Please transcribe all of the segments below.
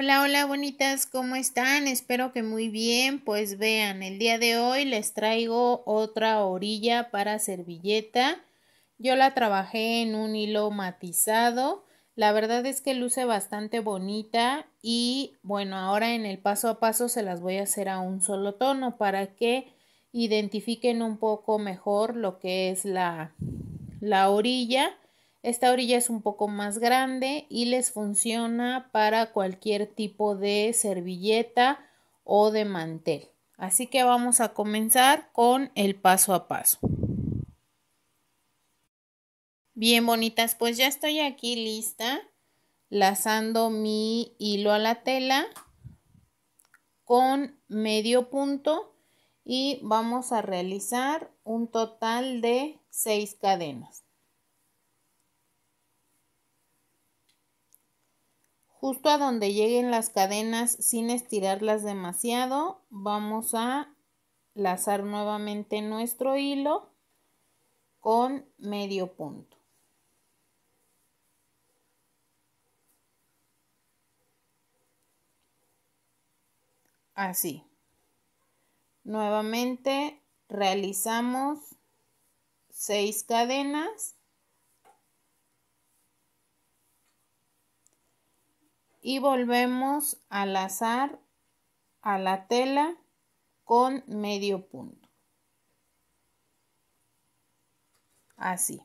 Hola, hola bonitas, ¿cómo están? Espero que muy bien. Pues vean, el día de hoy les traigo otra orilla para servilleta. Yo la trabajé en un hilo matizado. La verdad es que luce bastante bonita y bueno, ahora en el paso a paso se las voy a hacer a un solo tono para que identifiquen un poco mejor lo que es la, la orilla esta orilla es un poco más grande y les funciona para cualquier tipo de servilleta o de mantel. Así que vamos a comenzar con el paso a paso. Bien bonitas, pues ya estoy aquí lista lazando mi hilo a la tela con medio punto y vamos a realizar un total de seis cadenas. justo a donde lleguen las cadenas sin estirarlas demasiado vamos a lazar nuevamente nuestro hilo con medio punto así nuevamente realizamos 6 cadenas y volvemos al azar a la tela con medio punto. Así.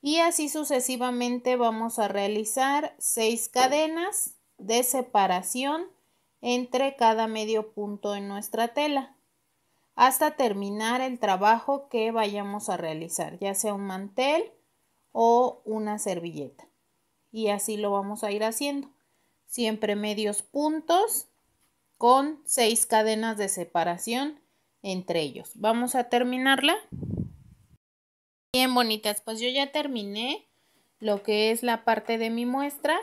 Y así sucesivamente vamos a realizar seis cadenas de separación entre cada medio punto en nuestra tela hasta terminar el trabajo que vayamos a realizar, ya sea un mantel o una servilleta. Y así lo vamos a ir haciendo siempre medios puntos con seis cadenas de separación entre ellos. Vamos a terminarla. Bien bonitas, pues yo ya terminé lo que es la parte de mi muestra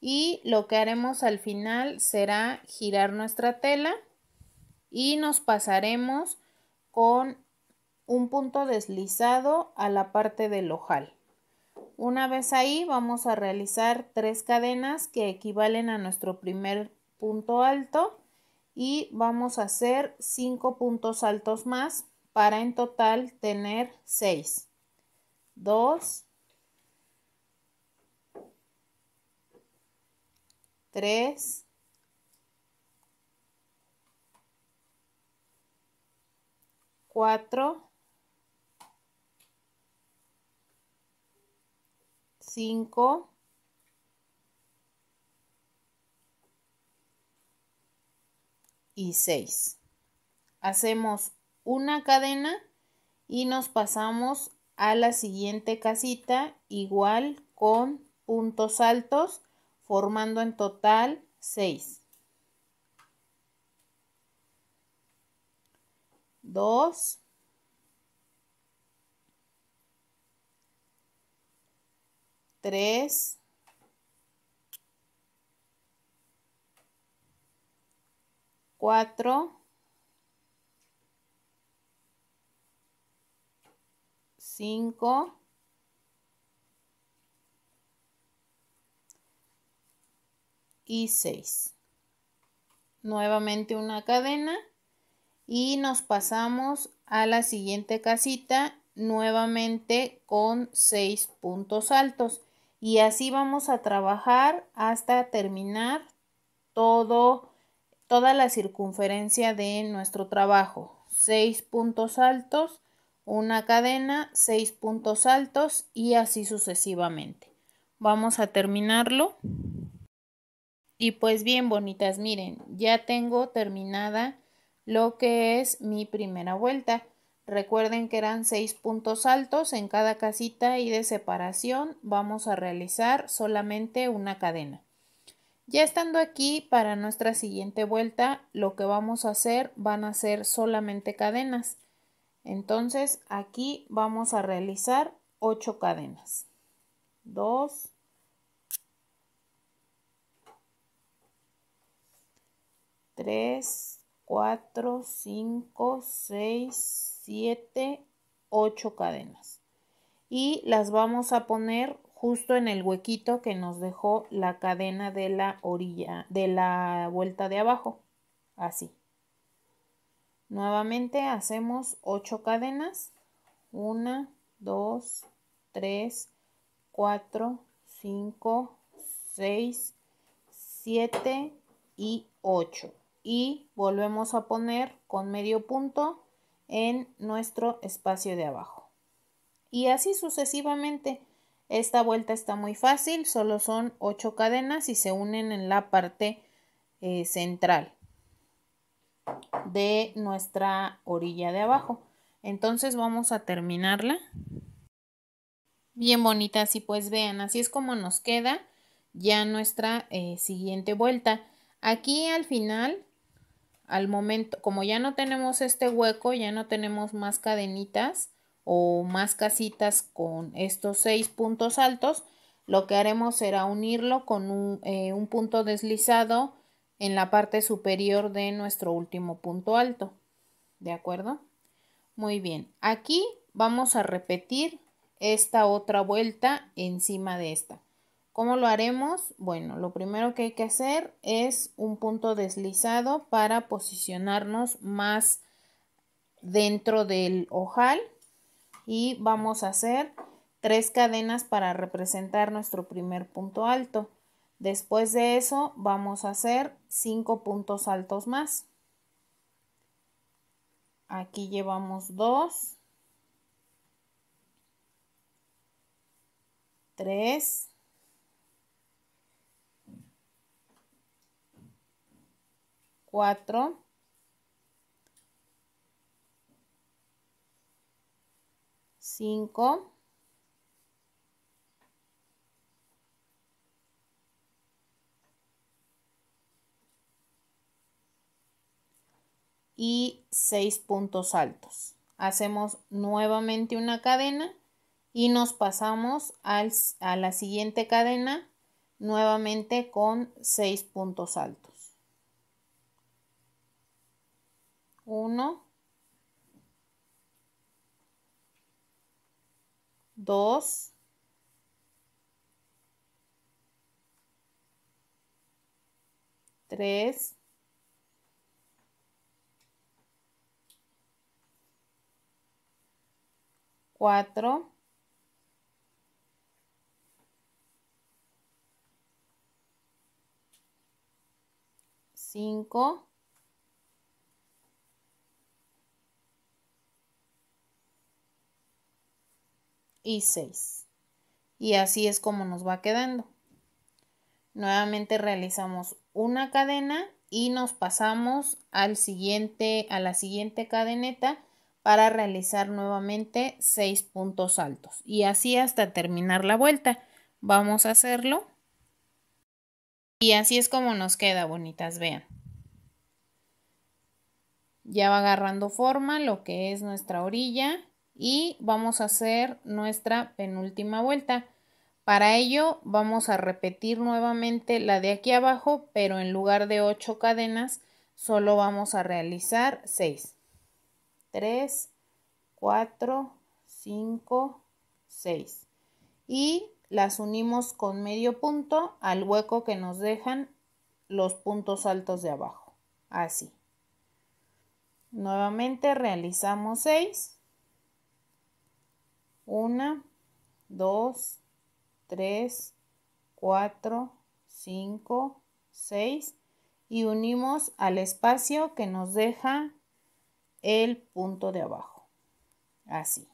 y lo que haremos al final será girar nuestra tela y nos pasaremos con un punto deslizado a la parte del ojal. Una vez ahí vamos a realizar tres cadenas que equivalen a nuestro primer punto alto y vamos a hacer cinco puntos altos más para en total tener seis. 2, 3, 4, 5, y 6. Hacemos una cadena y nos pasamos a la siguiente casita igual con puntos altos formando en total 6. 2 3, 4, 5, y 6. Nuevamente una cadena y nos pasamos a la siguiente casita nuevamente con 6 puntos altos y así vamos a trabajar hasta terminar todo, toda la circunferencia de nuestro trabajo. 6 puntos altos, una cadena, 6 puntos altos y así sucesivamente. Vamos a terminarlo. Y pues bien, bonitas, miren, ya tengo terminada lo que es mi primera vuelta. Recuerden que eran seis puntos altos en cada casita y de separación vamos a realizar solamente una cadena. Ya estando aquí para nuestra siguiente vuelta, lo que vamos a hacer van a ser solamente cadenas. Entonces aquí vamos a realizar ocho cadenas. 2, 3, 4, 5, 6, 7, 8 cadenas. Y las vamos a poner justo en el huequito que nos dejó la cadena de la orilla, de la vuelta de abajo. Así. Nuevamente hacemos 8 cadenas. 1, 2, 3, 4, 5, 6, 7 y 8. Y volvemos a poner con medio punto en nuestro espacio de abajo. Y así sucesivamente. Esta vuelta está muy fácil, solo son ocho cadenas y se unen en la parte eh, central de nuestra orilla de abajo. Entonces vamos a terminarla. Bien bonita, así pues vean, así es como nos queda ya nuestra eh, siguiente vuelta. Aquí al final al momento, como ya no tenemos este hueco, ya no tenemos más cadenitas o más casitas con estos seis puntos altos, lo que haremos será unirlo con un, eh, punto deslizado en la parte superior de nuestro último punto alto. ¿De acuerdo? Muy bien, aquí vamos a repetir esta otra vuelta encima de esta. ¿Cómo lo haremos? Bueno, lo primero que hay que hacer es un punto deslizado para posicionarnos más dentro del ojal y vamos a hacer tres cadenas para representar nuestro primer punto alto. Después de eso vamos a hacer cinco puntos altos más. Aquí llevamos dos, tres, 4, 5, y 6 puntos altos. Hacemos nuevamente una cadena y nos pasamos a la siguiente cadena nuevamente con 6 puntos altos. 1, 2, 3, 4, 5, y 6. Y así es como nos va quedando. Nuevamente realizamos una cadena y nos pasamos al siguiente, a la siguiente cadeneta para realizar nuevamente 6 puntos altos. Y así hasta terminar la vuelta. Vamos a hacerlo. Y así es como nos queda, bonitas, vean. Ya va agarrando forma lo que es nuestra orilla y vamos a hacer nuestra penúltima vuelta. Para ello vamos a repetir nuevamente la de aquí abajo, pero en lugar de 8 cadenas solo vamos a realizar 6. 3, 4, 5, 6. Y las unimos con medio punto al hueco que nos dejan los puntos altos de abajo. Así. Nuevamente realizamos 6 1, 2, 3, 4, 5, 6 y unimos al espacio que nos deja el punto de abajo. Así.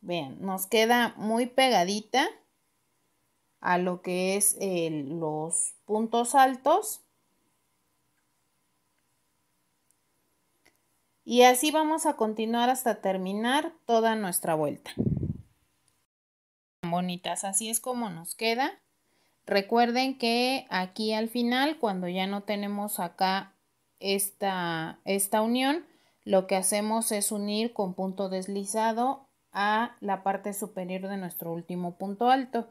bien nos queda muy pegadita a lo que es el, eh, los puntos altos Y así vamos a continuar hasta terminar toda nuestra vuelta. Bonitas, así es como nos queda. Recuerden que aquí al final, cuando ya no tenemos acá esta, esta unión, lo que hacemos es unir con punto deslizado a la parte superior de nuestro último punto alto.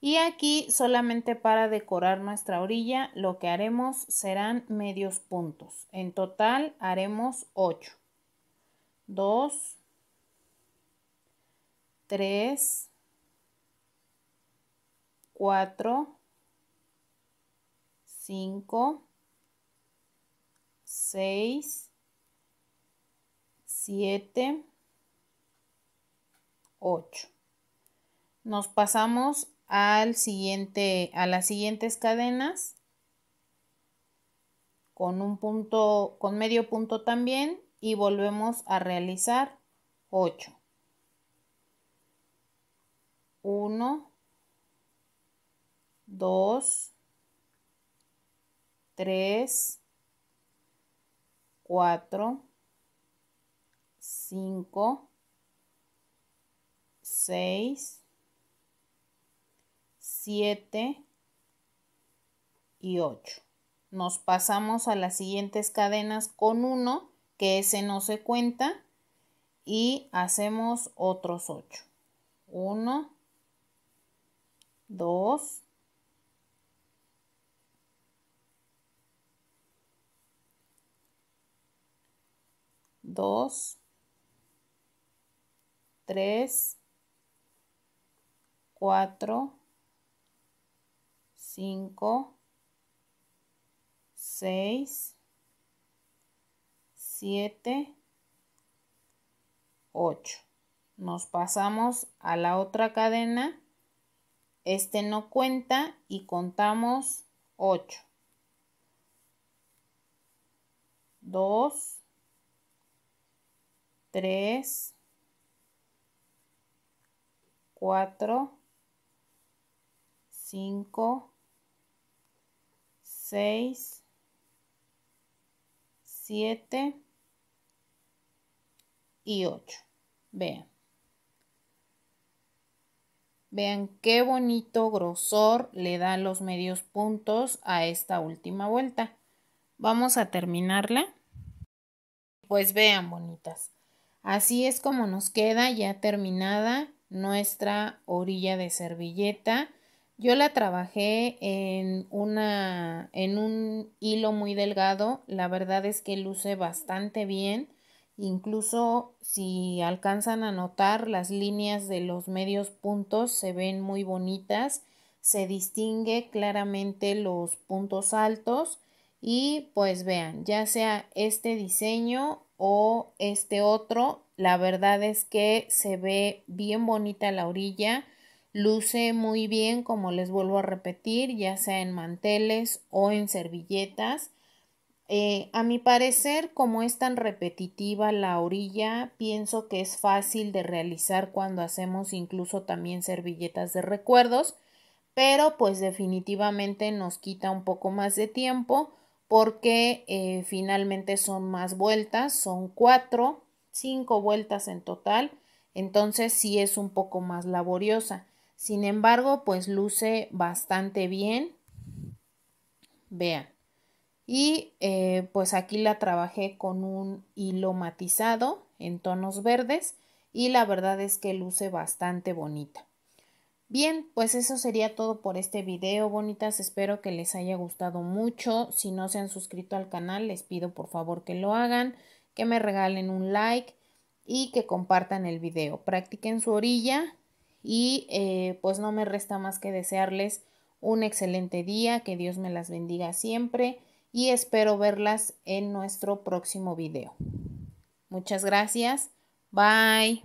Y aquí solamente para decorar nuestra orilla lo que haremos serán medios puntos. En total haremos 8. 2, 3, 4, 5, 6, 7, 8. Nos pasamos al siguiente, a las siguientes cadenas con un punto, con medio punto también y volvemos a realizar 8. 1, 2, 3, 4, 5, 6, 7 y 8. Nos pasamos a las siguientes cadenas con uno que ese no se cuenta, y hacemos otros 8. 1, 2, 2, 3, 4, 5, 6, 7, 8. Nos pasamos a la otra cadena. Este no cuenta y contamos 8. 2, 3, 4, 5, 6, 7 y 8. Vean. Vean qué bonito grosor le da los medios puntos a esta última vuelta. Vamos a terminarla. Pues vean bonitas. Así es como nos queda ya terminada nuestra orilla de servilleta yo la trabajé en una en un hilo muy delgado, la verdad es que luce bastante bien, incluso si alcanzan a notar las líneas de los medios puntos se ven muy bonitas, se distingue claramente los puntos altos y pues vean, ya sea este diseño o este otro, la verdad es que se ve bien bonita la orilla Luce muy bien, como les vuelvo a repetir, ya sea en manteles o en servilletas. Eh, a mi parecer, como es tan repetitiva la orilla, pienso que es fácil de realizar cuando hacemos incluso también servilletas de recuerdos, pero pues definitivamente nos quita un poco más de tiempo porque eh, finalmente son más vueltas, son cuatro, cinco vueltas en total, entonces sí es un poco más laboriosa. Sin embargo, pues luce bastante bien. Vean. Y eh, pues aquí la trabajé con un hilo matizado en tonos verdes y la verdad es que luce bastante bonita. Bien, pues eso sería todo por este video, bonitas. Espero que les haya gustado mucho. Si no se han suscrito al canal, les pido por favor que lo hagan, que me regalen un like y que compartan el video. Practiquen su orilla y eh, pues no me resta más que desearles un excelente día, que Dios me las bendiga siempre y espero verlas en nuestro próximo video. Muchas gracias. Bye.